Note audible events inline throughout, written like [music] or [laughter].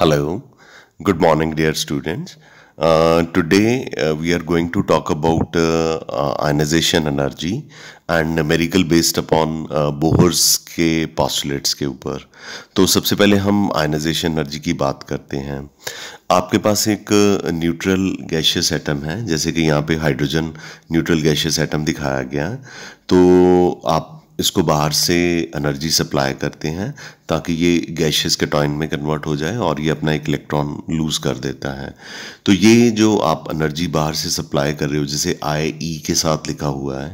Hello, good morning, dear students. Uh, today uh, we are going to talk about uh, uh ionization energy and numerical based upon Bohr's के postulates के ऊपर तो सबसे पहले हम ionization energy की बात करते हैं आपके पास एक न्यूट्रल गैशियस एटम है जैसे कि यहाँ पे हाइड्रोजन न्यूट्रल गैशियस एटम दिखाया गया तो आप इसको बाहर से एनर्जी सप्लाई करते हैं ताकि ये गैसेस के टॉइन में कन्वर्ट हो जाए और ये अपना एक इलेक्ट्रॉन लूज कर देता है तो ये जो आप एनर्जी बाहर से सप्लाई कर रहे हो जैसे आई ई e के साथ लिखा हुआ है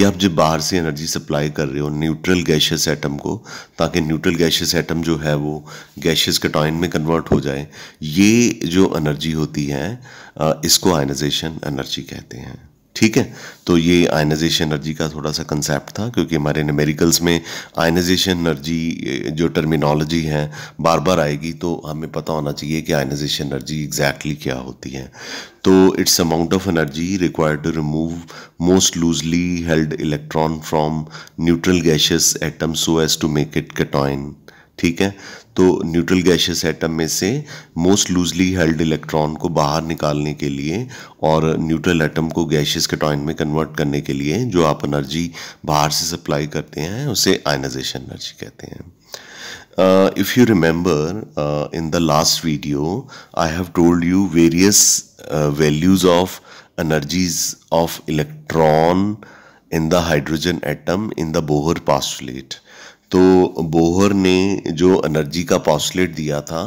ये आप जब बाहर से एनर्जी सप्लाई कर रहे हो न्यूट्रल गैशेस एटम को ताकि न्यूट्रल गैशेस एटम जो है वो गैशेस के टॉइन में कन्वर्ट हो जाए ये जो एनर्जी होती है इसको आयनाइजेशन एनर्जी कहते हैं ठीक है तो ये आयनाइजेशन एनर्जी का थोड़ा सा कंसेप्ट था क्योंकि हमारे न्यूमेरिकल्स में आयनाइजेशन एनर्जी जो टर्मिनोलॉजी है बार बार आएगी तो हमें पता होना चाहिए कि आयनाइजेशन एनर्जी एग्जैक्टली क्या होती है तो it's amount of energy required to remove most loosely held electron from neutral gaseous atom so as to make it cation ठीक है तो न्यूट्रल गैशियस एटम में से मोस्ट लूजली हेल्ड इलेक्ट्रॉन को बाहर निकालने के लिए और न्यूट्रल एटम को गैशियस कटॉइन में कन्वर्ट करने के लिए जो आप एनर्जी बाहर से सप्लाई करते हैं उसे आयनाइजेशन एनर्जी कहते हैं if you remember in the last video I have told you various values of energies of electron in the hydrogen atom in the Bohr postulate तो बोहर ने जो एनर्जी का पॉस्टलेट दिया था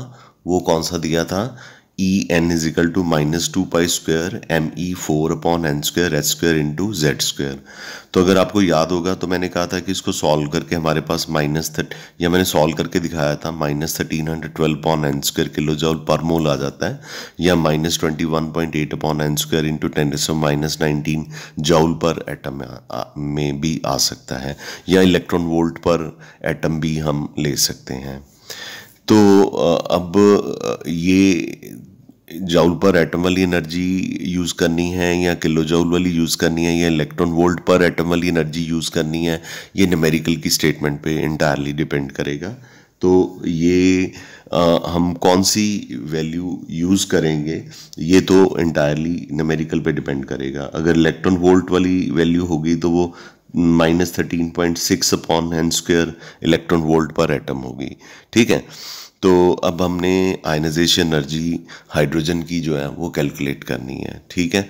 वो कौन सा दिया था E N is equal to minus two pi square M E four upon N square H square into Z square तो अगर आपको याद होगा तो मैंने कहा था कि इसको सॉल्व करके हमारे पास माइनस थर्ट या मैंने सॉल्व करके दिखाया था minus thirteen hundred twelve upon N square kilo joule per mole आ जाता है या minus twenty one point eight upon N square into ten raise to minus nineteen joule per atom में भी आ सकता है या इलेक्ट्रॉन वोल्ट पर एटम भी हम ले सकते हैं तो अब ये जाउल पर एटम वाली एनर्जी यूज़ करनी है या किलो जाउल वाली यूज़ करनी है या इलेक्ट्रॉन वोल्ट पर एटम वाली एनर्जी यूज़ करनी है ये नमेरिकल की स्टेटमेंट पे इंटायरली डिपेंड करेगा तो ये आ, हम कौन सी वैल्यू यूज़ करेंगे ये तो इंटायरली न्यूमेरिकल पे डिपेंड करेगा अगर इलेक्ट्रॉन वोल्ट वाली वैल्यू होगी तो वो minus thirteen point six upon N square electron volt per atom होगी ठीक है तो अब हमने आयनाइजेशन एनर्जी हाइड्रोजन की जो है वो कैलकुलेट करनी है ठीक है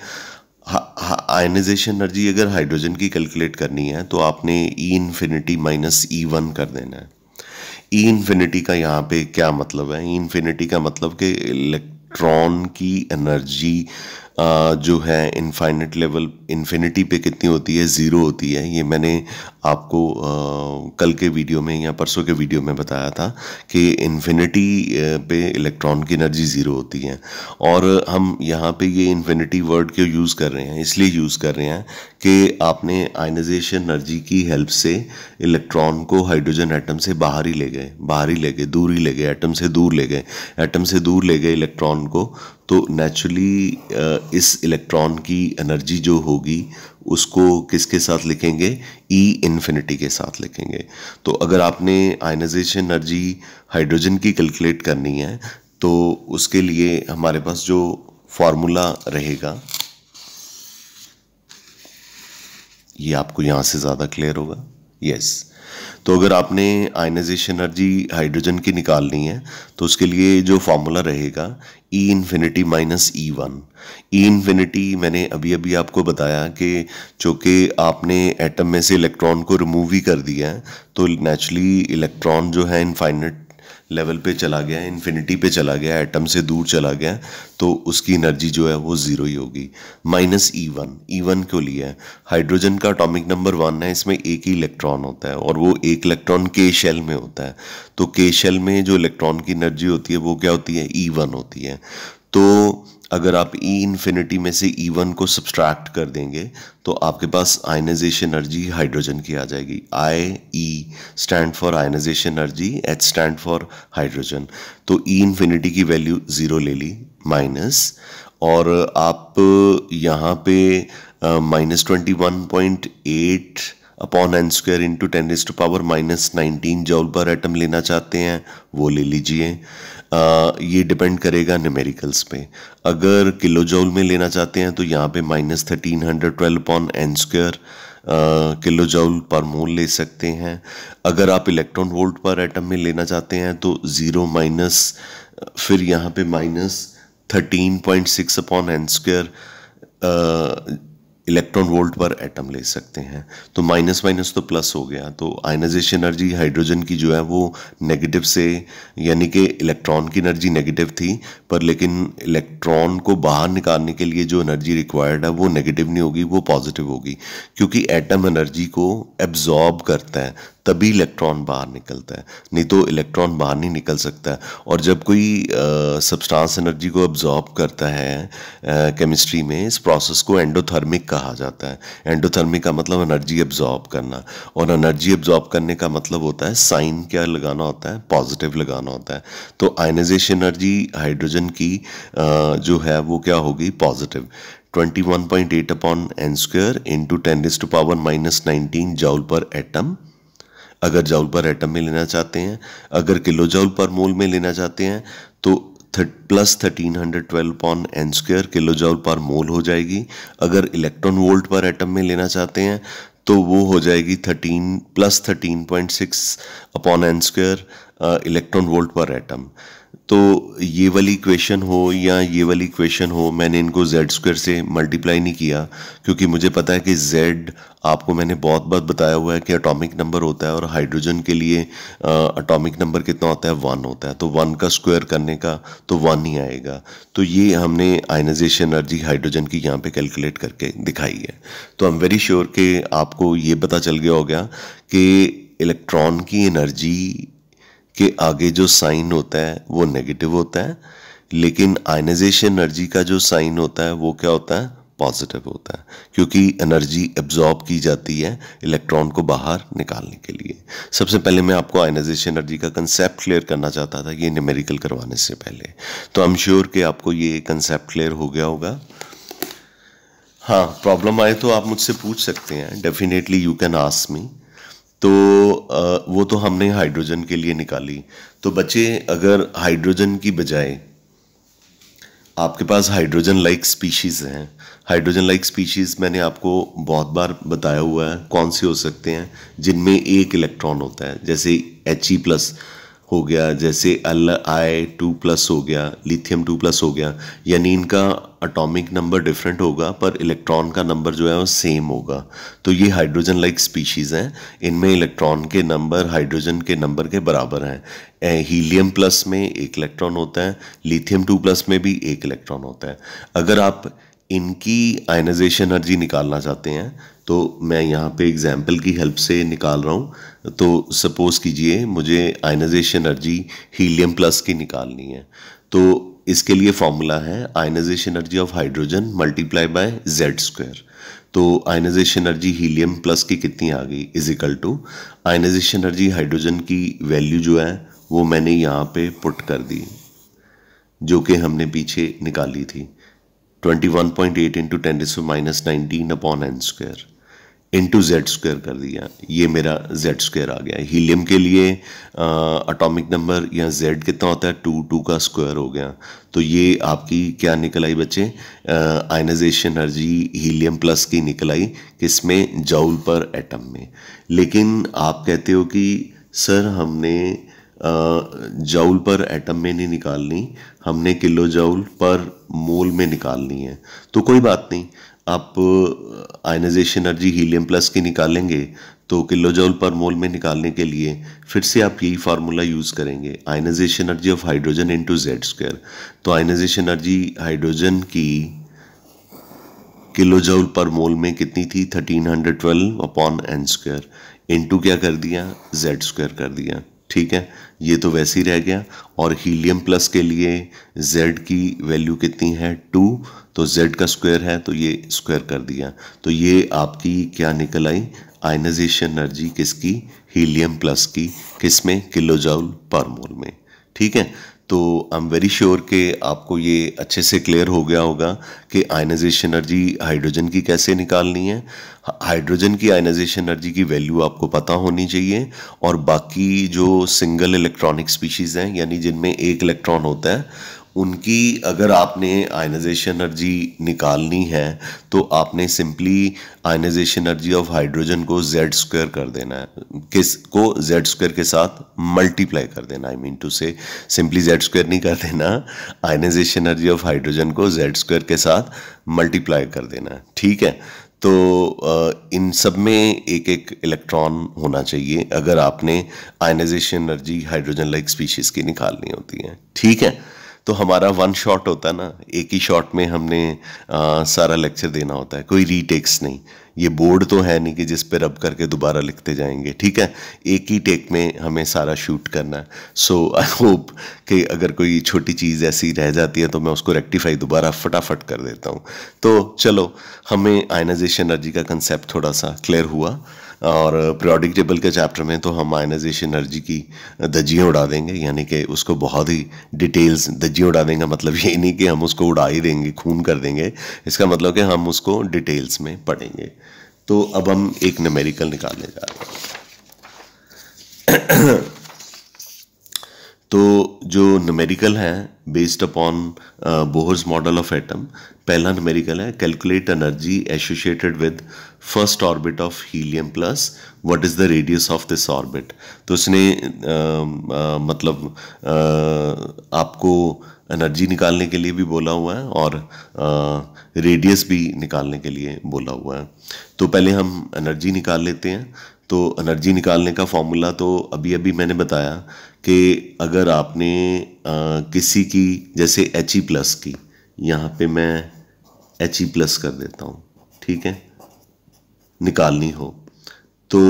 आयनाइजेशन एनर्जी अगर हाइड्रोजन की कैलकुलेट करनी है तो आपने E infinity minus E one कर देना है ई e इन्फिनिटी का यहाँ पे क्या मतलब है ई e इन्फिनिटी का मतलब कि इलेक्ट्रॉन की एनर्जी जो है इनफाइनट लेवल इन्फिनिटी पे कितनी होती है ज़ीरो होती है ये मैंने आपको कल के वीडियो में या परसों के वीडियो में बताया था कि इन्फिनिटी पे इलेक्ट्रॉन की एनर्जी ज़ीरो होती है और हम यहाँ पे ये इन्फिनिटी वर्ड क्यों यूज़ कर रहे हैं इसलिए यूज़ कर रहे हैं कि आपने आइनाइजेशन एनर्जी की हेल्प से इलेक्ट्रॉन को हाइड्रोजन ऐटम से बाहर ही ले गए बाहर ही ले गए दूर ही ले गए ऐटम से दूर ले गए ऐटम से दूर ले गए इलेक्ट्रॉन को तो नेचुरली uh, इस इलेक्ट्रॉन की एनर्जी जो होगी उसको किसके साथ लिखेंगे ई e इन्फिनिटी के साथ लिखेंगे तो अगर आपने आयनाइजेशन एनर्जी हाइड्रोजन की कैलकुलेट करनी है तो उसके लिए हमारे पास जो फॉर्मूला रहेगा ये आपको यहाँ से ज़्यादा क्लियर होगा यस yes. तो अगर आपने आयनाइजेशन एनर्जी हाइड्रोजन की निकालनी है तो उसके लिए जो फार्मूला रहेगा E infinity minus E one E infinity मैंने अभी अभी आपको बताया कि चूँकि आपने एटम में से इलेक्ट्रॉन को रिमूव ही कर दिया है तो नेचुरली इलेक्ट्रॉन जो है इनफाइनट लेवल पे चला गया है इन्फिनिटी पे चला गया है एटम से दूर चला गया है तो उसकी एनर्जी जो है वो ज़ीरो ही होगी minus E one E one क्यों लिया है हाइड्रोजन का अटोमिक नंबर वन है इसमें एक ही इलेक्ट्रॉन होता है और वो एक इलेक्ट्रॉन के शेल में होता है तो के शेल में जो इलेक्ट्रॉन की एनर्जी होती है वो क्या होती है ई e वन होती है तो अगर आप ई e इन्फिनिटी में से ई e वन को सब्सट्रैक्ट कर देंगे तो आपके पास आयनाइजेशन एनर्जी हाइड्रोजन की आ जाएगी I E stand for ionization energy H stand for hydrogen तो ई e इन्फिनिटी की वैल्यू ज़ीरो ले ली माइनस और आप यहाँ पे minus twenty one point eight upon N square into ten to power minus nineteen joule per atom लेना चाहते हैं वो ले लीजिए आ, ये डिपेंड करेगा न्यूमेरिकल्स पे अगर किलो जोल में लेना चाहते हैं तो यहाँ पे minus thirteen hundred twelve upon n square kilo joule per मोल ले सकते हैं अगर आप इलेक्ट्रॉन वोल्ट पर एटम में लेना चाहते हैं तो ज़ीरो माइनस फिर यहाँ पे minus thirteen point six upon n square electron volt per atom ले सकते हैं तो माइनस माइनस तो प्लस हो गया तो आयनाइजेशन एनर्जी हाइड्रोजन की जो है वो नेगेटिव से यानी कि इलेक्ट्रॉन की एनर्जी नेगेटिव थी पर लेकिन इलेक्ट्रॉन को बाहर निकालने के लिए जो एनर्जी रिक्वायर्ड है वो नेगेटिव नहीं होगी वो पॉजिटिव होगी क्योंकि एटम एनर्जी को एब्जॉर्ब करता है तभी इलेक्ट्रॉन बाहर निकलता है नहीं तो इलेक्ट्रॉन बाहर नहीं निकल सकता और जब कोई सब्सटेंस एनर्जी को अब्जॉर्ब करता है केमिस्ट्री में इस प्रोसेस को एंडोथर्मिक कहा जाता है एंडोथर्मिक का मतलब एनर्जी अब्जॉर्ब करना और एनर्जी अब्जॉर्ब करने का मतलब होता है साइन क्या लगाना होता है पॉजिटिव लगाना होता है तो आयनाइजेशन एनर्जी हाइड्रोजन की जो है वो क्या होगी positive 21.8 upon N square into ten is to power minus nineteen joule per atom अगर जाउल पर एटम में लेना चाहते हैं अगर किलो जाउल पर मोल में लेना चाहते हैं तो plus thirteen hundred twelve upon n square kilo joule per mole हो जाएगी अगर इलेक्ट्रॉन वोल्ट पर एटम में लेना चाहते हैं तो वो हो जाएगी thirteen plus thirteen point six upon n square electron volt per atom तो ये वाली इक्वेशन हो या ये वाली इक्वेशन हो मैंने इनको जेड स्क्वायर से मल्टीप्लाई नहीं किया क्योंकि मुझे पता है कि जेड आपको मैंने बहुत बार बताया हुआ है कि एटॉमिक नंबर होता है और हाइड्रोजन के लिए एटॉमिक नंबर कितना होता है वन होता है तो वन का स्क्वायर करने का तो वन ही आएगा तो ये हमने आयनाइजेशन एनर्जी हाइड्रोजन की यहाँ पे कैलकुलेट करके दिखाई है तो आई एम वेरी श्योर कि आपको ये पता चल गया हो गया कि इलेक्ट्रॉन की एनर्जी के आगे जो साइन होता है वो नेगेटिव होता है लेकिन आयनाइजेशन एनर्जी का जो साइन होता है वो क्या होता है पॉजिटिव होता है क्योंकि एनर्जी एब्जॉर्ब की जाती है इलेक्ट्रॉन को बाहर निकालने के लिए सबसे पहले मैं आपको आयनाइजेशन एनर्जी का कंसेप्ट क्लियर करना चाहता था ये न्यूमेरिकल करवाने से पहले तो आई एम श्योर कि आपको ये कंसेप्ट क्लियर हो गया होगा हाँ प्रॉब्लम आए तो आप मुझसे पूछ सकते हैं definitely you can ask me तो वो तो हमने हाइड्रोजन के लिए निकाली तो बच्चे अगर हाइड्रोजन की बजाय आपके पास हाइड्रोजन लाइक स्पीशीज़ हैं हाइड्रोजन लाइक स्पीशीज़ मैंने आपको बहुत बार बताया हुआ है कौन से हो सकते हैं जिनमें एक इलेक्ट्रॉन होता है जैसे एच ई प्लस हो गया जैसे अल आई टू प्लस हो गया लिथियम टू प्लस हो गया यानी इनका अटोमिक नंबर डिफरेंट होगा पर इलेक्ट्रॉन का नंबर जो है वो सेम होगा तो ये हाइड्रोजन लाइक स्पीशीज़ हैं इनमें इलेक्ट्रॉन के नंबर हाइड्रोजन के नंबर के बराबर हैं हीलियम प्लस में एक इलेक्ट्रॉन होता है लिथियम टू प्लस में भी एक इलेक्ट्रॉन होता है अगर आप इनकी आयनाइजेशन एनर्जी निकालना चाहते हैं तो मैं यहाँ पे एग्जाम्पल की हेल्प से निकाल रहा हूँ तो सपोज कीजिए मुझे आयनाइजेशन एनर्जी हीलियम प्लस की निकालनी है तो इसके लिए फॉर्मूला है ionization energy of hydrogen multiply by z square तो आयनाइजेशन एनर्जी हीलियम प्लस की कितनी आ गई is equal to ionisation energy hydrogen की वैल्यू जो है वो मैंने यहाँ पे पुट कर दी जो कि हमने पीछे निकाली थी 21.8 one point eight into ten minus nineteen upon N square into z square कर दिया ये मेरा जेड स्क्वेयर आ गया हीलियम के लिए अटोमिक नंबर या जेड कितना होता है टू टू का स्क्वायर हो गया तो ये आपकी क्या निकल आई बच्चे आयनाइजेशन एनर्जी हीलियम प्लस की निकल आई किस में जाउल पर एटम में लेकिन आप कहते हो कि सर हमने जाउल पर एटम में नहीं निकालनी हमने किलो जाउल पर मोल में निकालनी है तो कोई बात नहीं आप आयनाइजेशन एनर्जी हीलियम प्लस की निकालेंगे तो किलोजोल पर मोल में निकालने के लिए फिर से आप यही फार्मूला यूज़ करेंगे ionisation energy of hydrogen into z square तो आयनाइजेशन एनर्जी हाइड्रोजन की किलोजोल पर मोल में कितनी थी thirteen hundred twelve upon N square into क्या कर दिया जेड स्क्वायर कर दिया ठीक है ये तो वैसे ही रह गया और हीलियम प्लस के लिए z की वैल्यू कितनी है टू तो z का स्क्वायर है तो ये स्क्वायर कर दिया तो ये आपकी क्या निकल आई आइनाइजेशन एनर्जी किसकी हीलियम प्लस की किस में किलो पर मोल में ठीक है तो आई एम वेरी श्योर कि आपको ये अच्छे से क्लियर हो गया होगा कि आयनाइजेशन एनर्जी हाइड्रोजन की कैसे निकालनी है हाइड्रोजन की आयनाइजेशन एनर्जी की वैल्यू आपको पता होनी चाहिए और बाकी जो सिंगल इलेक्ट्रॉनिक स्पीशीज़ हैं यानी जिनमें एक इलेक्ट्रॉन होता है उनकी अगर आपने आयनाइजेशन एनर्जी निकालनी है तो आपने simply ionisation energy of hydrogen को जेड स्क्वायर कर देना है किस को जेड स्क्वायर के साथ मल्टीप्लाई कर देना I mean to say simply z square नहीं कर देना आयनाइजेशन एनर्जी ऑफ हाइड्रोजन को जेड स्क्वायर के साथ मल्टीप्लाई कर देना है ठीक है तो इन सब में एक एक इलेक्ट्रॉन होना चाहिए अगर आपने ionization energy hydrogen like species की निकालनी होती है ठीक है तो हमारा वन शॉट होता है ना एक ही शॉट में हमने आ, सारा लेक्चर देना होता है कोई रीटेक्स नहीं ये बोर्ड तो है नहीं कि जिस पर रब करके दोबारा लिखते जाएंगे ठीक है एक ही टेक में हमें सारा शूट करना है सो आई होप कि अगर कोई छोटी चीज़ ऐसी रह जाती है तो मैं उसको रेक्टिफाई दोबारा फटाफट कर देता हूँ तो चलो हमें आयनाइजेशन एनर्जी का कंसेप्ट थोड़ा सा क्लियर हुआ और प्रियोडिक के चैप्टर में तो हम आयनाइजेशन एनर्जी की धज्जियाँ उड़ा देंगे यानी कि उसको बहुत ही डिटेल्स धज्जियाँ उड़ा देंगे मतलब ये नहीं कि हम उसको उड़ा ही देंगे खून कर देंगे इसका मतलब कि हम उसको डिटेल्स में पढ़ेंगे तो अब हम एक नमेरिकल निकालने जा रहे हैं तो जो नमेरिकल uh, है based upon Bohr's model of atom पहला नमेरिकल है calculate energy associated with first orbit of helium plus what is the radius of this orbit तो उसने आ, um, आ, uh, मतलब आ, uh, आपको एनर्जी निकालने के लिए भी बोला हुआ है और रेडियस भी निकालने के लिए बोला हुआ है तो पहले हम एनर्जी निकाल लेते हैं तो एनर्जी निकालने का फॉर्मूला तो अभी अभी मैंने बताया कि अगर आपने आ, किसी की जैसे एच ई प्लस की यहाँ पे मैं एच ई प्लस कर देता हूँ ठीक है निकालनी हो तो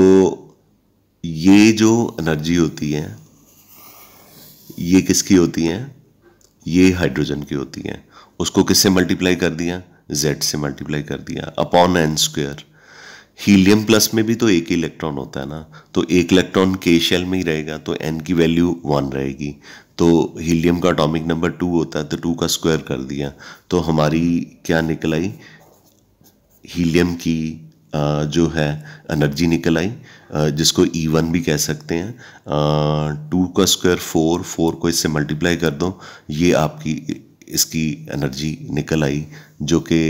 ये जो एनर्जी होती है ये किसकी होती है ये हाइड्रोजन की होती है उसको किससे मल्टीप्लाई कर दिया जेड से मल्टीप्लाई कर दिया upon N square helium plus में भी तो एक ही इलेक्ट्रॉन होता है ना तो एक इलेक्ट्रॉन के शेल में ही रहेगा तो एन की वैल्यू वन रहेगी तो हीलियम का अटोमिक नंबर टू होता है तो टू का स्क्वायर कर दिया तो हमारी क्या निकल आई हीलियम की जो है एनर्जी निकल आई जिसको ई e वन भी कह सकते हैं टू का स्क्वायर फोर फोर को इससे मल्टीप्लाई कर दो ये आपकी इसकी एनर्जी निकल आई जो कि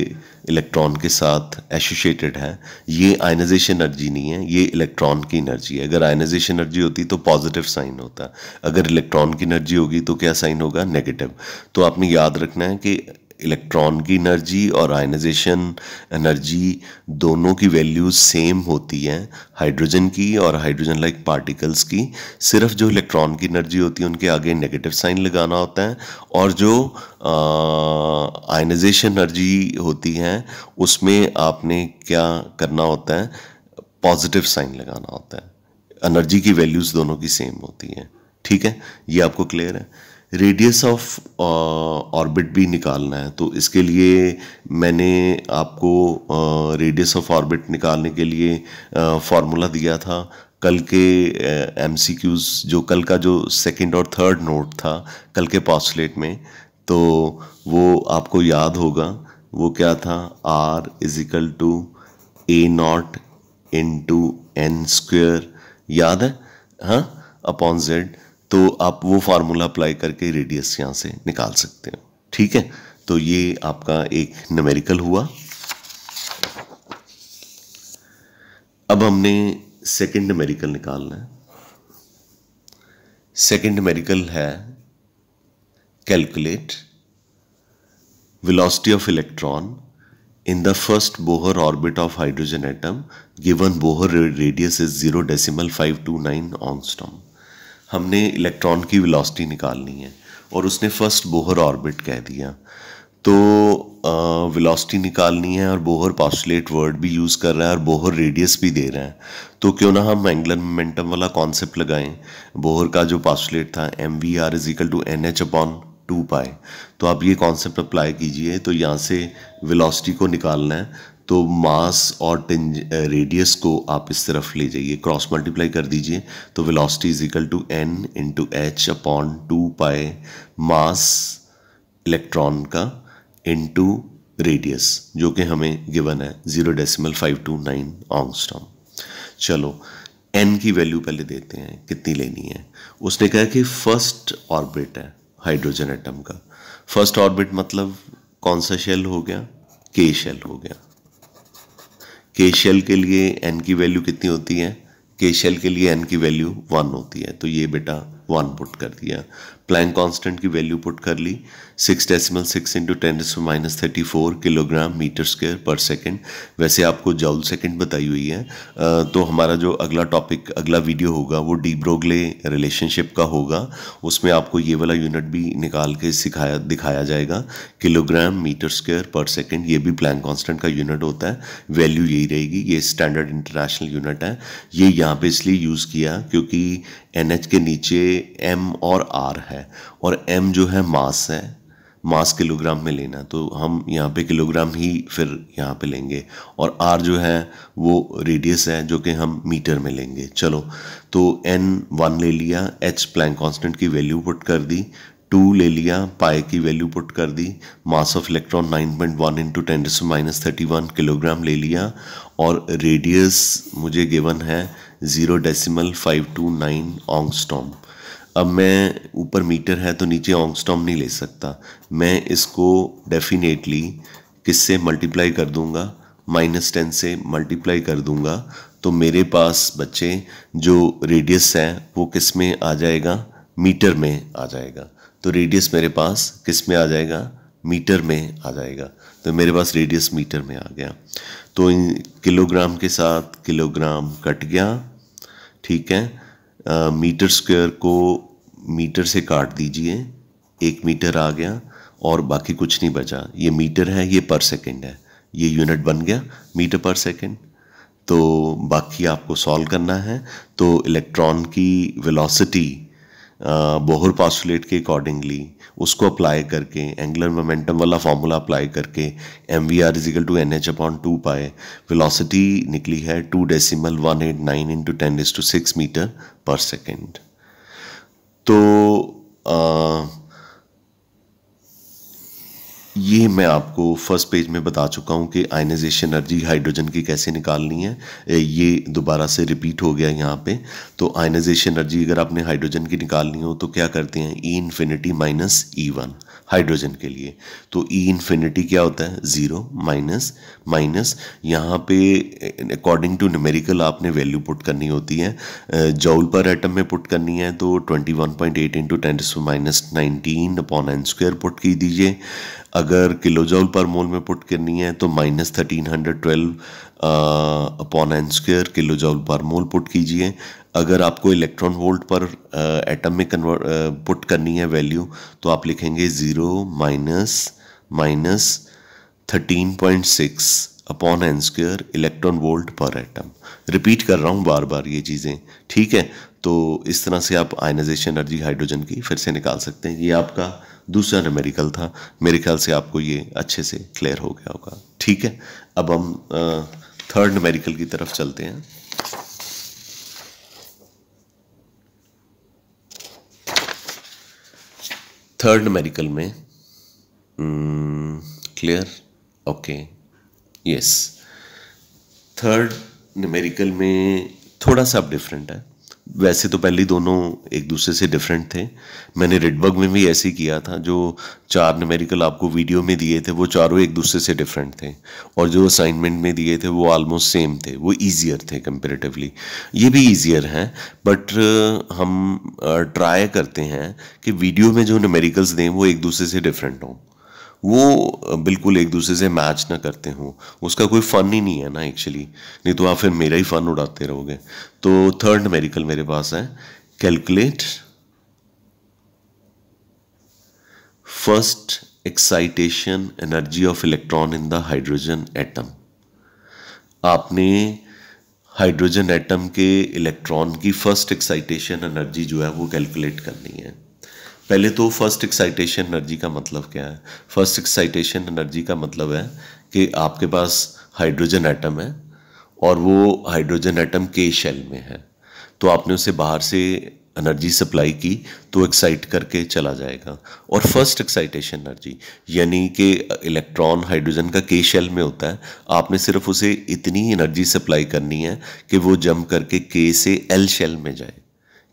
इलेक्ट्रॉन के साथ एसोशिएटेड है ये आयनाइजेशन एनर्जी नहीं है ये इलेक्ट्रॉन की एनर्जी है अगर आयनाइजेशन एनर्जी होती तो पॉजिटिव साइन होता अगर इलेक्ट्रॉन की एनर्जी होगी तो क्या साइन होगा नेगेटिव तो आपने याद रखना है कि इलेक्ट्रॉन की एनर्जी और आयनाइजेशन एनर्जी दोनों की वैल्यूज सेम होती हैं हाइड्रोजन की और हाइड्रोजन लाइक पार्टिकल्स की सिर्फ जो इलेक्ट्रॉन की एनर्जी होती है उनके आगे नेगेटिव साइन लगाना होता है और जो आयनाइजेशन एनर्जी होती है उसमें आपने क्या करना होता है पॉजिटिव साइन लगाना होता है एनर्जी की वैल्यूज़ दोनों की सेम होती हैं ठीक है ये आपको क्लियर है रेडियस ऑफ ऑर्बिट भी निकालना है तो इसके लिए मैंने आपको रेडियस ऑफ ऑर्बिट निकालने के लिए फार्मूला uh, दिया था कल के एम uh, जो कल का जो सेकंड और थर्ड नोट था कल के पॉस्टलेट में तो वो आपको याद होगा वो क्या था r is equal to a nought into n square याद है हाँ अपॉन जेड तो आप वो फार्मूला अप्लाई करके रेडियस यहाँ से निकाल सकते हो ठीक है तो ये आपका एक नमेरिकल हुआ अब हमने सेकंड नमेरिकल निकालना है सेकंड नमेरिकल है calculate of electron in the first Bohr orbit of hydrogen atom given Bohr radius is zero decimal five two nine angstrom हमने इलेक्ट्रॉन की वेलोसिटी निकालनी है और उसने फर्स्ट बोहर ऑर्बिट कह दिया तो वेलोसिटी निकालनी है और बोहर पॉस्टुलेट वर्ड भी यूज़ कर रहा है और बोहर रेडियस भी दे रहा है तो क्यों ना हम एंगुलर मोमेंटम वाला कॉन्सेप्ट लगाएं बोहर का जो पॉस्टुलेट था m v r is equal to n h upon two pi तो आप ये कॉन्सेप्ट अप्लाई कीजिए तो यहाँ से वेलोसिटी को निकालना है तो मास और रेडियस को आप इस तरफ ले जाइए क्रॉस मल्टीप्लाई कर दीजिए तो velocity is equal to n into h upon two pi mass electron का इंटू रेडियस जो कि हमें गिवन है zero decimal five two nine angstrom चलो एन की वैल्यू पहले देते हैं कितनी लेनी है उसने कहा कि फर्स्ट ऑर्बिट है हाइड्रोजन एटम का फर्स्ट ऑर्बिट मतलब कौन सा शेल हो गया के शेल हो गया के शेल के लिए एन की वैल्यू कितनी होती है के शेल के लिए एन की वैल्यू वन होती है तो ये बेटा वन पुट कर दिया प्लैंक कांस्टेंट की वैल्यू पुट कर ली six decimal six into ten decimal minus thirty four kilogram metre square per second वैसे आपको जाउल सेकेंड बताई हुई है तो हमारा जो अगला टॉपिक अगला वीडियो होगा वो डी ब्रोगले रिलेशनशिप का होगा उसमें आपको ये वाला यूनिट भी निकाल के सिखाया दिखाया जाएगा kilogram metre square per second ये भी प्लैंक कॉन्स्टेंट का यूनिट होता है वैल्यू यही रहेगी ये स्टैंडर्ड इंटरनेशनल यूनिट है ये यहाँ पर इसलिए यूज़ किया क्योंकि एन के नीचे एम और आर है और एम जो है मास है मास किलोग्राम में लेना तो हम यहाँ पे किलोग्राम ही फिर यहाँ पे लेंगे और आर जो है वो रेडियस है जो कि हम मीटर में लेंगे चलो तो एन वन ले लिया एच प्लैंक कांस्टेंट की वैल्यू पुट कर दी टू ले लिया पाए की वैल्यू पुट कर दी mass of electron 9.1 point one into ten minus thirty kilogram ले लिया और रेडियस मुझे गिवन है zero decimal five two nine angstrom अब मैं ऊपर मीटर है तो नीचे ऑंगस्टॉम नहीं ले सकता मैं इसको डेफिनेटली किससे मल्टीप्लाई कर दूंगा माइनस टेन से मल्टीप्लाई कर दूंगा तो मेरे पास बच्चे जो रेडियस है वो किस में आ जाएगा मीटर में आ जाएगा तो रेडियस मेरे पास किस में आ जाएगा मीटर में आ जाएगा तो मेरे पास रेडियस मीटर में आ गया तो इन किलोग्राम के साथ किलोग्राम कट गया ठीक है आ, मीटर स्क्वायर को मीटर से काट दीजिए एक मीटर आ गया और बाकी कुछ नहीं बचा ये मीटर है ये पर सेकंड है ये यूनिट बन गया मीटर पर सेकंड तो बाकी आपको सॉल्व करना है तो इलेक्ट्रॉन की वेलोसिटी बोहर पासुलेट के अकॉर्डिंगली उसको अप्लाई करके एंगुलर मोमेंटम वाला फार्मूला अप्लाई करके m v r is equal to n h upon two pi velocity निकली है two decimal one eight nine into ten is to six metre per second तो आ, ये मैं आपको फर्स्ट पेज में बता चुका हूँ कि आयनाइजेशन एनर्जी हाइड्रोजन की कैसे निकालनी है ये दोबारा से रिपीट हो गया यहाँ पे तो आयनाइजेशन एनर्जी अगर आपने हाइड्रोजन की निकालनी हो तो क्या करते हैं E infinity minus E one hydrogen के लिए तो ई e इन्फिनिटी क्या होता है ज़ीरो माइनस माइनस यहाँ पे अकॉर्डिंग टू न्यूमेरिकल आपने वैल्यू पुट करनी होती है जॉल पर एटम में पुट करनी है तो twenty one point eight into ten minus nineteen upon N square put की दीजिए अगर किलो पर मोल में पुट करनी है तो minus thirteen hundred twelve upon n square kilo per mole put कीजिए अगर आपको electron volt per atom uh, में कन्वर्ट uh, पुट करनी है वैल्यू तो आप लिखेंगे zero minus minus thirteen point six upon n square electron volt per atom repeat कर रहा हूँ बार बार ये चीज़ें ठीक है तो इस तरह से आप आयनाइजेशन एनर्जी हाइड्रोजन की फिर से निकाल सकते हैं ये आपका दूसरा नमेरिकल था मेरे ख्याल से आपको ये अच्छे से क्लियर हो गया होगा ठीक है अब हम थर्ड नमेरिकल की तरफ चलते हैं थर्ड नमेरिकल में clear okay yes third numerical में थोड़ा सा अब डिफरेंट है वैसे तो पहले दोनों एक दूसरे से डिफरेंट थे मैंने रेडबर्ग में भी ऐसे किया था जो चार न्यूमेरिकल आपको वीडियो में दिए थे वो चारों एक दूसरे से डिफरेंट थे और जो असाइनमेंट में दिए थे वो ऑलमोस्ट सेम थे वो इजियर थे कंपेरेटिवली ये भी इजियर हैं बट हम ट्राई करते हैं कि वीडियो में जो न्यूमेरिकल्स दें वो एक दूसरे से डिफरेंट हों वो बिल्कुल एक दूसरे से मैच ना करते हों उसका कोई फ़न ही नहीं है ना एक्चुअली नहीं तो आप फिर मेरा ही फ़न उड़ाते रहोगे तो थर्ड मेरिकल मेरे पास है calculate first excitation energy of electron in the hydrogen atom आपने हाइड्रोजन एटम के इलेक्ट्रॉन की फर्स्ट एक्साइटेशन एनर्जी जो है वो कैलकुलेट करनी है पहले तो फर्स्ट एक्साइटेशन एनर्जी का मतलब क्या है फर्स्ट एक्साइटेशन एनर्जी का मतलब है कि आपके पास हाइड्रोजन एटम है और वो हाइड्रोजन एटम के शेल में है तो आपने उसे बाहर से एनर्जी सप्लाई की तो एक्साइट करके चला जाएगा और फर्स्ट एक्साइटेशन एनर्जी यानी कि इलेक्ट्रॉन हाइड्रोजन का के शेल में होता है आपने सिर्फ उसे इतनी एनर्जी सप्लाई करनी है कि वो जम करके के से एल शेल में जाए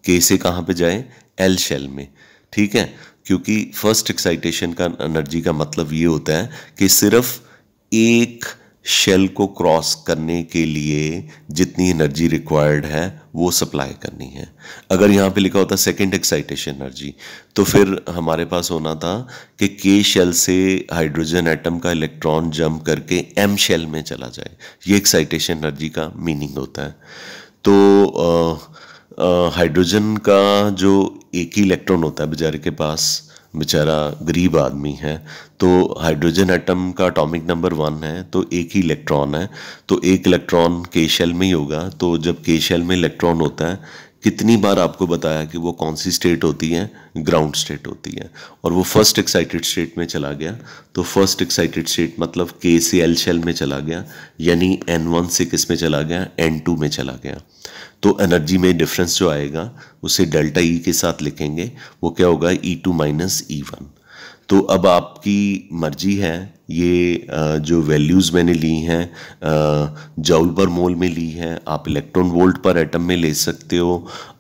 के से कहाँ पे जाए एल शेल में ठीक है क्योंकि फर्स्ट एक्साइटेशन का एनर्जी का मतलब ये होता है कि सिर्फ एक शेल को क्रॉस करने के लिए जितनी एनर्जी रिक्वायर्ड है वो सप्लाई करनी है अगर यहाँ पे लिखा होता सेकंड एक्साइटेशन एनर्जी तो फिर हमारे पास होना था कि के शेल से हाइड्रोजन एटम का इलेक्ट्रॉन जंप करके एम शेल में चला जाए ये एक्साइटेशन एनर्जी का मीनिंग होता है तो आ, हाइड्रोजन का जो एक ही इलेक्ट्रॉन होता है बेचारे के पास बेचारा गरीब आदमी है तो हाइड्रोजन एटम का अटॉमिक नंबर वन है तो एक ही इलेक्ट्रॉन है तो एक इलेक्ट्रॉन के शेल में ही होगा तो जब के शेल में इलेक्ट्रॉन होता है कितनी बार आपको बताया कि वो कौन सी स्टेट होती है ग्राउंड स्टेट होती है और वो फर्स्ट एक्साइटेड स्टेट में चला गया तो फर्स्ट एक्साइटेड स्टेट मतलब के से एल शेल में चला गया यानी एन वन से किस में चला गया एन टू में चला गया तो एनर्जी में डिफरेंस जो आएगा उसे डेल्टा ई e के साथ लिखेंगे वो क्या होगा E two minus E one तो अब आपकी मर्जी है ये जो वैल्यूज़ मैंने ली हैं जौल पर मोल में ली हैं आप इलेक्ट्रॉन वोल्ट पर एटम में ले सकते हो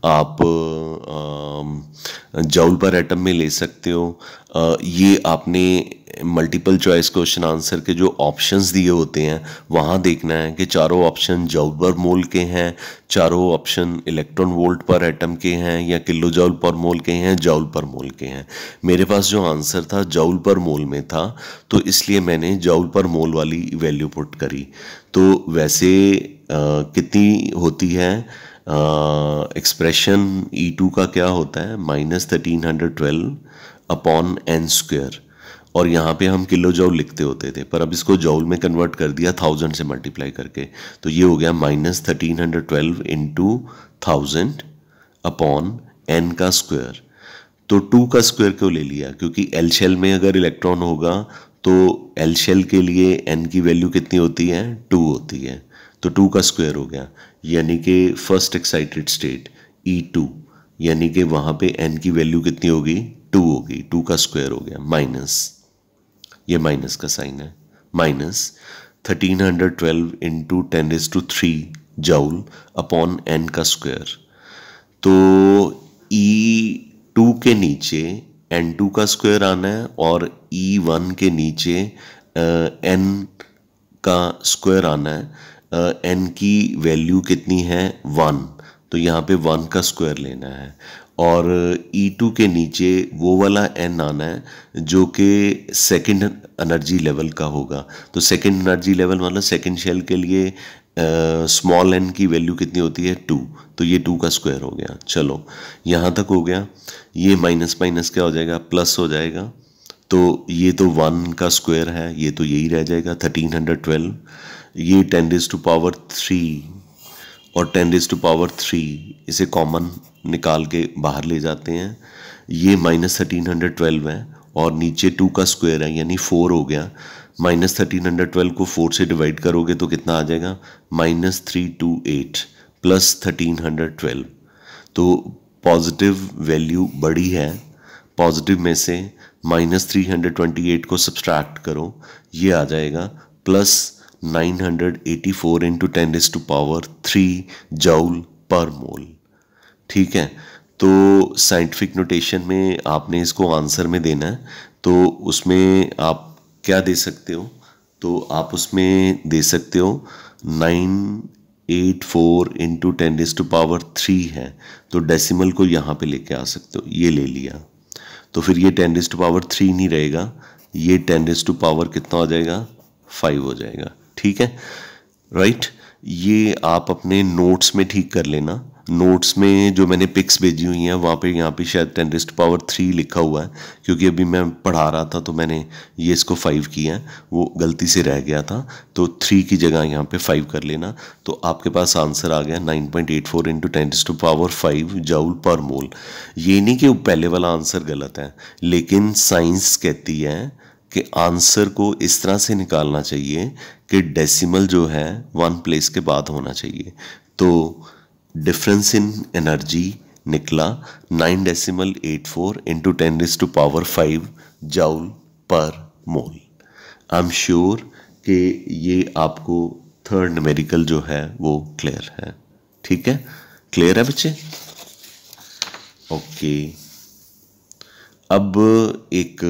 आप जौल पर एटम में ले सकते हो ये आपने मल्टीपल चॉइस क्वेश्चन आंसर के जो ऑप्शंस दिए होते हैं वहाँ देखना है कि चारों ऑप्शन जौबर मोल के हैं चारों option electron volt per atom के हैं या किलो जौल पर मोल के हैं जॉल पर मोल के हैं मेरे पास जो आंसर था जौल पर मोल में था तो इसलिए मैंने जॉल पर मोल वाली वैल्यू पुट करी तो वैसे आ, कितनी होती है एक्सप्रेशन ई टू का क्या होता है minus thirteen hundred twelve upon N square और यहाँ पे हम किलो जॉल लिखते होते थे पर अब इसको जॉल में कन्वर्ट कर दिया थाउजेंड से मल्टीप्लाई करके तो ये हो गया minus thirteen hundred twelve into thousand upon n का स्क्वायर तो टू का स्क्वायर क्यों ले लिया क्योंकि एल शेल में अगर इलेक्ट्रॉन होगा तो एल शेल के लिए एन की वैल्यू कितनी होती है टू होती है तो टू का स्क्वायर हो गया यानी कि first excited state E two यानी कि वहाँ पे एन की वैल्यू कितनी होगी टू होगी टू का स्क्वायर हो गया माइनस ये माइनस का साइन है minus thirteen hundred twelve into ten is to three joule upon n का स्क्वायर तो ई e टू के नीचे एन टू का स्क्वायर आना है और ई e वन के नीचे एन का स्क्वायर आना है एन की वैल्यू कितनी है वन तो यहाँ पे वन का स्क्वायर लेना है और E2 के नीचे वो वाला N आना है जो कि सेकंड एनर्जी लेवल का होगा तो सेकंड एनर्जी लेवल मतलब सेकंड शेल के लिए स्मॉल एन की वैल्यू कितनी होती है टू तो ये टू का स्क्वायर हो गया चलो यहाँ तक हो गया ये माइनस माइनस क्या हो जाएगा प्लस हो जाएगा तो ये तो वन का स्क्वायर है ये तो यही रह जाएगा थर्टीन हंड्रेड ट्वेल्व ये ten raise to power three और ten raise to power three इसे कॉमन निकाल के बाहर ले जाते हैं ये माइनस थर्टीन हंड्रेड ट्वेल्व है और नीचे टू का स्क्वायर है यानी फोर हो गया माइनस थर्टीन हंड्रेड ट्वेल्व को फोर से डिवाइड करोगे तो कितना आ जाएगा minus three two eight plus thirteen hundred twelve तो पॉजिटिव वैल्यू बड़ी है पॉजिटिव में से minus three hundred twenty eight को सब्सट्रैक्ट करो ये आ जाएगा plus 984 into ten is to power three joule per mole ठीक है तो साइंटिफिक नोटेशन में आपने इसको आंसर में देना है तो उसमें आप क्या दे सकते हो तो आप उसमें दे सकते हो nine eight four into ten is to power three है तो डेसिमल को यहाँ पे लेके आ सकते हो ये ले लिया तो फिर ये ten is to power three नहीं रहेगा ये टेन इज टू पावर कितना हो जाएगा फाइव हो जाएगा ठीक है राइट ये आप अपने नोट्स में ठीक कर लेना नोट्स में जो मैंने पिक्स भेजी हुई हैं वहाँ पे यहाँ पे शायद टेनरिस्ट पावर थ्री लिखा हुआ है क्योंकि अभी मैं पढ़ा रहा था तो मैंने ये इसको फाइव किया है वो गलती से रह गया था तो थ्री की जगह यहाँ पे फाइव कर लेना तो आपके पास आंसर आ गया nine point eight four into ten raised power five joule per mole ये नहीं कि पहले वाला आंसर गलत है लेकिन साइंस कहती है कि आंसर को इस तरह से निकालना चाहिए कि डेसिमल जो है वन प्लेस के बाद होना चाहिए तो डिफरेंस इन एनर्जी निकला nine decimal eight four into ten raise to power five joule per mole I am sure कि ये आपको थर्ड न्यूमेरिकल जो है वो क्लियर है ठीक है क्लियर है बच्चे ओके अब एक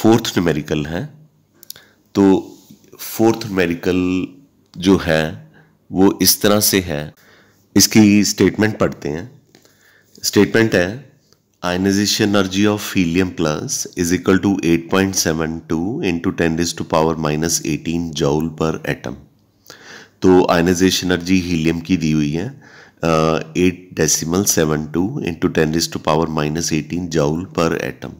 फोर्थ न्यूमेरिकल है तो फोर्थ न्यूमेरिकल जो है वो इस तरह से है इसकी स्टेटमेंट पढ़ते हैं स्टेटमेंट है ionization energy of helium plus is equal to 8.72 point seven two into ten is to power minus eighteen joule per atom तो आयनाइजेशन एनर्जी हीलियम की दी हुई है eight decimal seven two into ten is to power minus eighteen joule per atom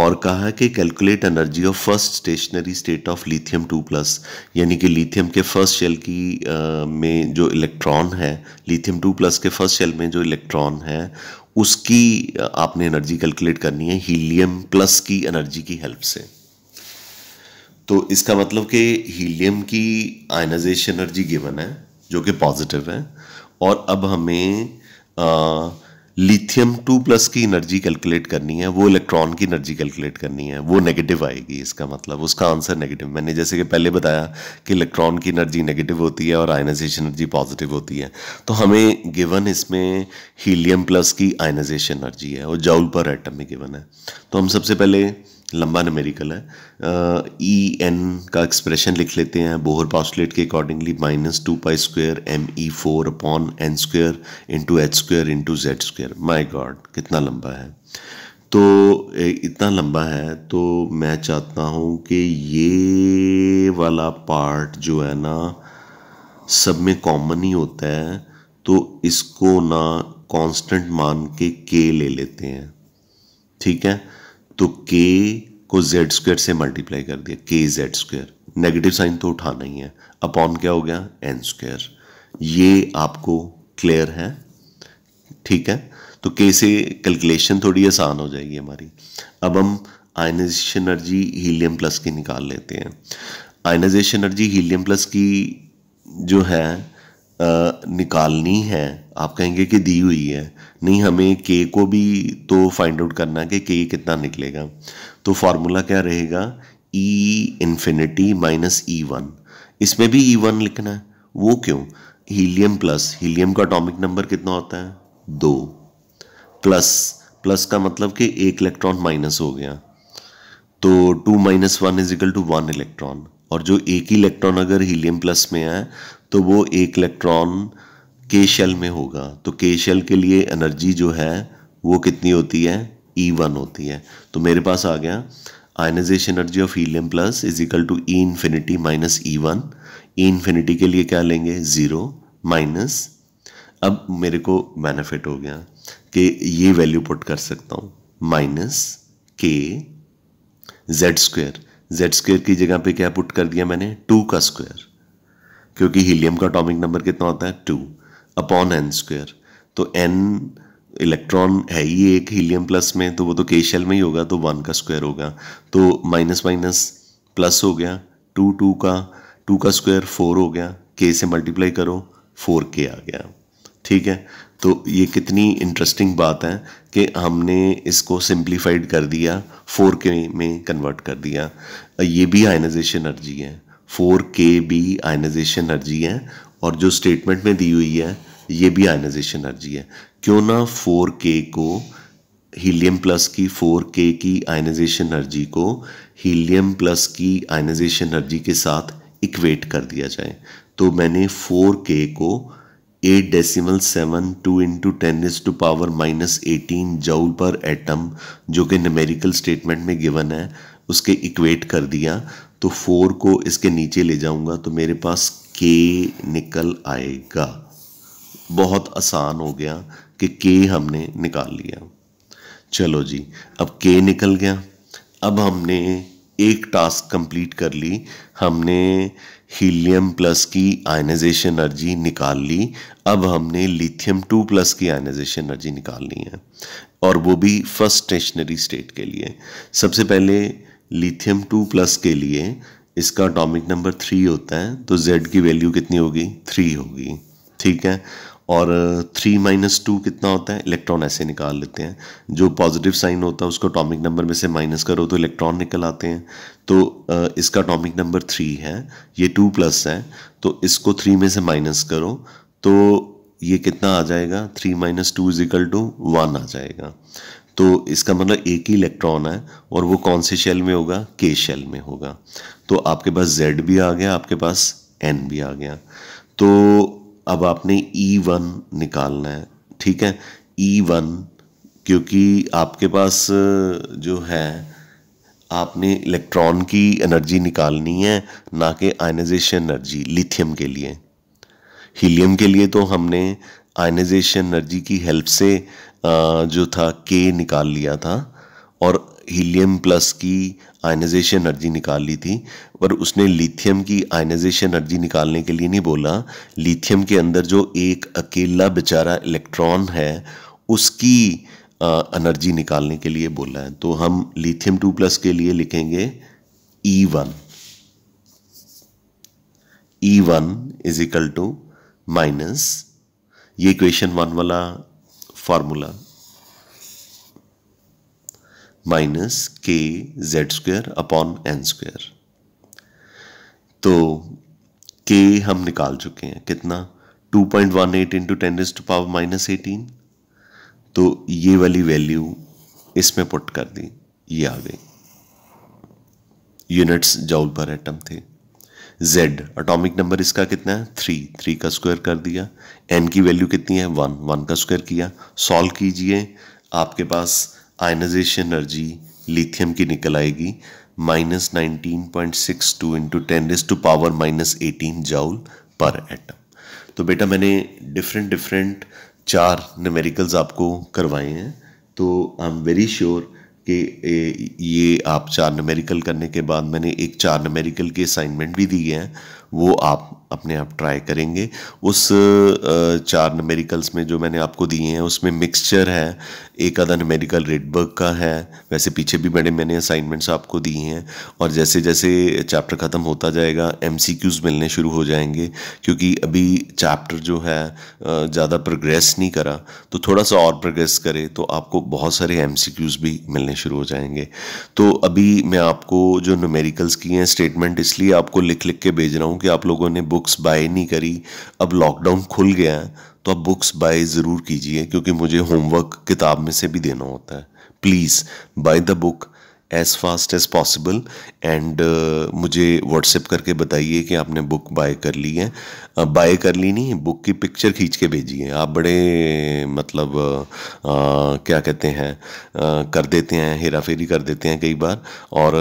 और कहा कि calculate energy of first stationary state of lithium two plus यानी कि लिथियम के फर्स्ट शेल की आ, में जो इलेक्ट्रॉन है लिथियम टू प्लस के फर्स्ट शेल में जो इलेक्ट्रॉन है उसकी आपने एनर्जी कैलकुलेट करनी है हीलियम प्लस की एनर्जी की हेल्प से तो इसका मतलब कि हीलियम की आयनाइजेशन एनर्जी गिवन है जो कि पॉजिटिव है और अब हमें आ, लिथियम टू प्लस की एनर्जी कैलकुलेट करनी है वो इलेक्ट्रॉन की एनर्जी कैलकुलेट करनी है वो नेगेटिव आएगी इसका मतलब उसका आंसर नेगेटिव मैंने जैसे कि पहले बताया कि इलेक्ट्रॉन की एनर्जी नेगेटिव होती है और आयनाइजेशन एनर्जी पॉजिटिव होती है तो हमें गिवन इसमें हीलियम प्लस की आयनाइजेशन एनर्जी है और जाउल पर एटम में गिवन है तो हम सबसे पहले लंबा नमेरिकल है ई एन e, का एक्सप्रेशन लिख लेते हैं बोहर पॉस्टलेट के accordingly minus two pi square m E four upon N square into h square into z square my God कितना लंबा है तो इतना लंबा है तो मैं चाहता हूँ कि ये वाला पार्ट जो है ना सब में कॉमन ही होता है तो इसको ना कांस्टेंट मान के के ले लेते हैं ठीक है तो k को जेड स्क्वायर से मल्टीप्लाई कर दिया के जेड स्क्वायर नेगेटिव साइन तो उठाना ही है अपॉन क्या हो गया एन स्क्वायर ये आपको क्लियर है ठीक है तो के से कैलकुलेशन थोड़ी आसान हो जाएगी हमारी अब हम आयनाइजेशन एनर्जी हीलियम प्लस की निकाल लेते हैं आयनाइजेशन एनर्जी हीलियम प्लस की जो है निकालनी है आप कहेंगे कि दी हुई है नहीं हमें के को भी तो फाइंड आउट करना है कि के कितना निकलेगा तो फार्मूला क्या रहेगा E infinity minus E one इसमें भी ई e वन लिखना है वो क्यों हीलियम प्लस हीलियम का अटोमिक नंबर कितना होता है दो प्लस प्लस का मतलब कि एक इलेक्ट्रॉन माइनस हो गया तो two minus one is equal to one electron और जो एक ही इलेक्ट्रॉन अगर हीलियम प्लस में है तो वो एक इलेक्ट्रॉन के शेल में होगा तो के शेल के लिए एनर्जी जो है वो कितनी होती है ई e वन होती है तो मेरे पास आ गया ionization energy of helium plus is equal to E infinity minus E one E infinity के लिए क्या लेंगे ज़ीरो माइनस अब मेरे को बेनिफिट हो गया कि ये वैल्यू पुट कर सकता हूँ minus K Z square Z square की जगह पे क्या पुट कर दिया मैंने टू का स्क्वायर क्योंकि हीलियम का अटोमिक नंबर कितना होता है टू अपॉन एन स्क्वेयर तो एन इलेक्ट्रॉन है ही एक हीलियम प्लस में तो वो तो के शेल में ही होगा तो वन का स्क्वायर होगा तो माइनस माइनस प्लस हो गया टू टू का टू का स्क्वायर फोर हो गया के से मल्टीप्लाई करो फोर के आ गया ठीक है तो ये कितनी इंटरेस्टिंग बात है कि हमने इसको सिंप्लीफाइड कर दिया फोर के में कन्वर्ट कर दिया ये भी आयनाइजेशन एनर्जी है फोर के बी आयनाइजेशन एनर्जी है और जो स्टेटमेंट में दी हुई है ये भी आयनाइजेशन एनर्जी है क्यों ना फोर के को हीलियम प्लस की फोर के की आयनाइजेशन एनर्जी को हीलियम प्लस की आयनाइजेशन एनर्जी के साथ इक्वेट कर दिया जाए तो मैंने फोर के को eight decimal seven two into ten is to power minus eighteen joule per atom जो कि नमेरिकल स्टेटमेंट में गिवन है उसके इक्वेट कर दिया तो फोर को इसके नीचे ले जाऊंगा तो मेरे पास के निकल आएगा बहुत आसान हो गया कि के हमने निकाल लिया चलो जी अब के निकल गया अब हमने एक टास्क कंप्लीट कर ली हमने हीलियम प्लस की आयनाइजेशन एनर्जी निकाल ली अब हमने लिथियम टू प्लस की आयनाइजेशन एनर्जी निकालनी है और वो भी फर्स्ट स्टेशनरी स्टेट के लिए सबसे पहले लिथियम टू प्लस के लिए इसका अटोमिक नंबर थ्री होता है तो जेड की वैल्यू कितनी होगी थ्री होगी ठीक है और थ्री माइनस टू कितना होता है इलेक्ट्रॉन ऐसे निकाल लेते हैं जो पॉजिटिव साइन होता है उसको अटोमिक नंबर में से माइनस करो तो इलेक्ट्रॉन निकल आते हैं तो uh, इसका अटोमिक नंबर थ्री है ये टू प्लस है तो इसको थ्री में से माइनस करो तो ये कितना आ जाएगा three minus two is equal to one आ जाएगा तो इसका मतलब एक ही इलेक्ट्रॉन है और वो कौन से शेल में होगा के शेल में होगा तो आपके पास जेड भी आ गया आपके पास एन भी आ गया तो अब आपने ई e वन निकालना है ठीक है ई e वन क्योंकि आपके पास जो है आपने इलेक्ट्रॉन की एनर्जी निकालनी है ना कि आयनाइजेशन एनर्जी लिथियम के लिए हीलियम के लिए तो हमने आयनाइजेशन एनर्जी की हेल्प से जो था के निकाल लिया था और हीलियम प्लस की आयनाइजेशन एनर्जी निकाल ली थी पर उसने लिथियम की आयनाइजेशन एनर्जी निकालने के लिए नहीं बोला लिथियम के अंदर जो एक अकेला बेचारा इलेक्ट्रॉन है उसकी एनर्जी निकालने के लिए बोला है तो हम लिथियम टू प्लस के लिए लिखेंगे E e one E e one is equal to minus ये इक्वेशन वन वाला formula minus K Z square upon N square तो के हम निकाल चुके हैं कितना 2.18 point one eight into ten to power minus eighteen तो ये वाली वैल्यू इसमें पुट कर दी ये आ गई यूनिट्स जॉल पर एटम थे जेड अटोमिक नंबर इसका कितना है थ्री थ्री का स्क्वायर कर दिया N की वैल्यू कितनी है वन वन का स्क्वायर किया सॉल्व कीजिए आपके पास आयनाइजेशन एनर्जी लिथियम की निकल आएगी minus nineteen point six two into ten is to power minus eighteen joule per atom तो बेटा मैंने डिफरेंट डिफरेंट चार नमेरिकल्स आपको करवाए हैं तो आई एम वेरी श्योर कि ये आप चार नमेरिकल करने के बाद मैंने एक चार नमेरिकल की असाइनमेंट भी दी है वो आप अपने आप ट्राई करेंगे उस चार नमेरिकल्स में जो मैंने आपको दिए हैं उसमें मिक्सचर है एक आधा नमेरिकल रेडबर्ग का है वैसे पीछे भी मैंने मैंने असाइनमेंट्स आपको दिए हैं और जैसे जैसे चैप्टर ख़त्म होता जाएगा एम मिलने शुरू हो जाएंगे क्योंकि अभी चैप्टर जो है ज़्यादा प्रोग्रेस नहीं करा तो थोड़ा सा और प्रोग्रेस करे तो आपको बहुत सारे एम भी मिलने शुरू हो जाएंगे तो अभी मैं आपको जो नमेरिकल्स की हैं स्टेटमेंट इसलिए आपको लिख लिख के भेज रहा हूँ कि आप लोगों ने बुक बुक्स बाय नहीं करी अब लॉकडाउन खुल गया है तो आप बुक्स बाय ज़रूर कीजिए क्योंकि मुझे होमवर्क किताब में से भी देना होता है please buy the book as fast as possible and मुझे व्हाट्सएप करके बताइए कि आपने बुक बाय कर ली है बाय कर ली नहीं बुक की पिक्चर खींच के भेजिए आप बड़े मतलब आ, क्या कहते हैं कर देते हैं हेरा फेरी कर देते हैं कई बार और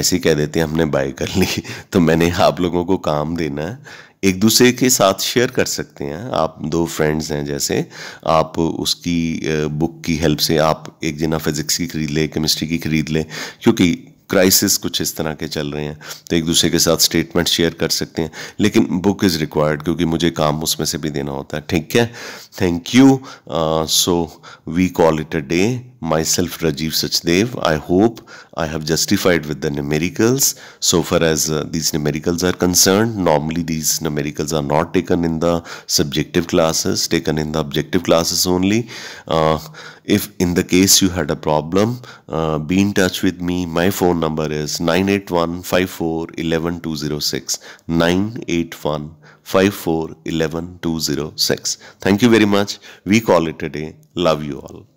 ऐसे कह देते हैं हमने बाय कर ली [laughs] तो मैंने आप लोगों को काम देना है एक दूसरे के साथ शेयर कर सकते हैं आप दो फ्रेंड्स हैं जैसे आप उसकी बुक की हेल्प से आप एक जना फिज़िक्स की खरीद लें केमिस्ट्री की खरीद लें क्योंकि क्राइसिस कुछ इस तरह के चल रहे हैं तो एक दूसरे के साथ स्टेटमेंट शेयर कर सकते हैं लेकिन बुक इज़ रिक्वायर्ड क्योंकि मुझे काम उसमें से भी देना होता है ठीक है thank you so we call it a day myself Rajiv Sachdev. I hope I have justified with the numericals so far as uh, these numericals are concerned. Normally these numericals are not taken in the subjective classes, taken in the objective classes only. Uh, if in the case you had a problem, uh, be in touch with me. My phone number is 981 11206. 981 11206. Thank you very much. We call it a day. Love you all.